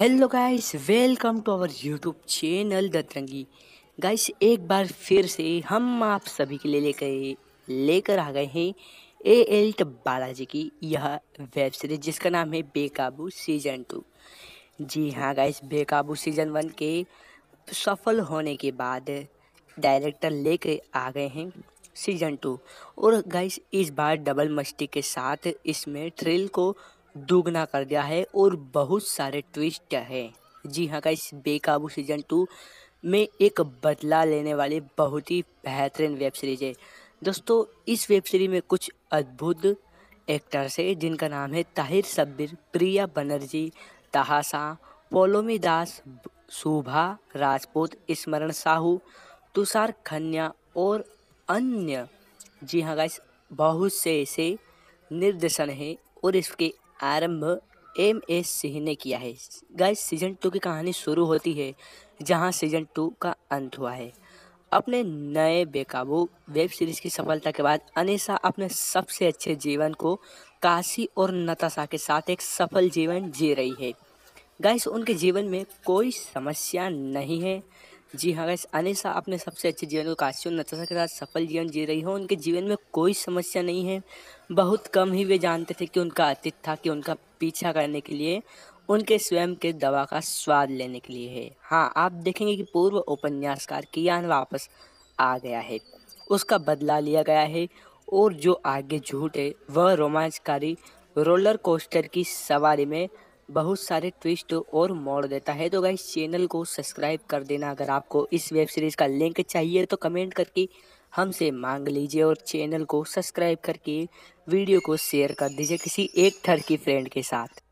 hello guys welcome to our YouTube channel दतरंगी guys एक बार फिर से हम आप सभी के लिए लेकर लेकर आ गए हैं ए एल्ट बालाजी की यह वेब सीरीज जिसका नाम है बेकाबू सीजन टू जी हाँ गाइस बेकाबू सीजन वन के सफल होने के बाद डायरेक्टर लेकर आ गए हैं सीजन टू और गाइस इस बार डबल मस्ती के साथ इसमें थ्रिल को दोगुना कर दिया है और बहुत सारे ट्विस्ट है जी हाँ का इस बेकाबू सीजन टू में एक बदला लेने वाली बहुत ही बेहतरीन वेब सीरीज है दोस्तों इस वेब सीरीज में कुछ अद्भुत एक्टर्स है जिनका नाम है ताहिर सब्बिर प्रिया बनर्जी तहासा पोलोमी दास शोभा राजपूत स्मरण साहू तुषार खन्या और अन्य जी हाँ गाइस बहुत से ऐसे निर्देशन हैं और इसके आरंभ एम एस सिंह ने किया है गाइस सीजन टू की कहानी शुरू होती है जहां सीजन टू का अंत हुआ है अपने नए बेकाबू वेब सीरीज की सफलता के बाद अनिशा अपने सबसे अच्छे जीवन को काशी और नताशा के साथ एक सफल जीवन जी रही है गाइस उनके जीवन में कोई समस्या नहीं है जी हाँ गैस अनिशा अपने सबसे अच्छे जीवन को काशी और नताशा के साथ सफल जीवन जी रही हो उनके जीवन में कोई समस्या नहीं है बहुत कम ही वे जानते थे कि उनका अतीत था कि उनका पीछा करने के लिए उनके स्वयं के दवा का स्वाद लेने के लिए है हाँ आप देखेंगे कि पूर्व उपन्यासकार कियान वापस आ गया है उसका बदला लिया गया है और जो आगे झूठ है वह रोमांचकारी रोलर कोस्टर की सवारी में बहुत सारे ट्विस्ट और मोड़ देता है तो गाइस चैनल को सब्सक्राइब कर देना अगर आपको इस वेब सीरीज़ का लिंक चाहिए तो कमेंट करके हमसे मांग लीजिए और चैनल को सब्सक्राइब करके वीडियो को शेयर कर दीजिए किसी एक थर की फ्रेंड के साथ